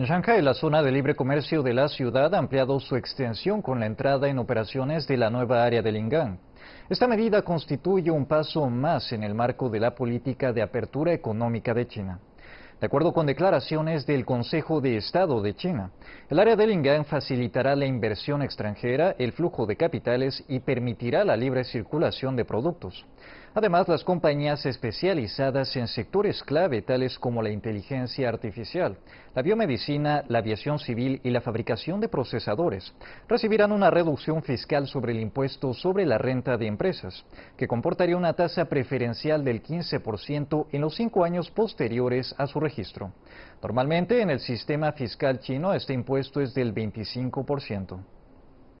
En Shanghái, la zona de libre comercio de la ciudad ha ampliado su extensión con la entrada en operaciones de la nueva área de Lingang. Esta medida constituye un paso más en el marco de la política de apertura económica de China. De acuerdo con declaraciones del Consejo de Estado de China, el área de Lingang facilitará la inversión extranjera, el flujo de capitales y permitirá la libre circulación de productos. Además, las compañías especializadas en sectores clave tales como la inteligencia artificial, la biomedicina, la aviación civil y la fabricación de procesadores recibirán una reducción fiscal sobre el impuesto sobre la renta de empresas, que comportaría una tasa preferencial del 15% en los cinco años posteriores a su registro. Normalmente en el sistema fiscal chino este impuesto es del 25%.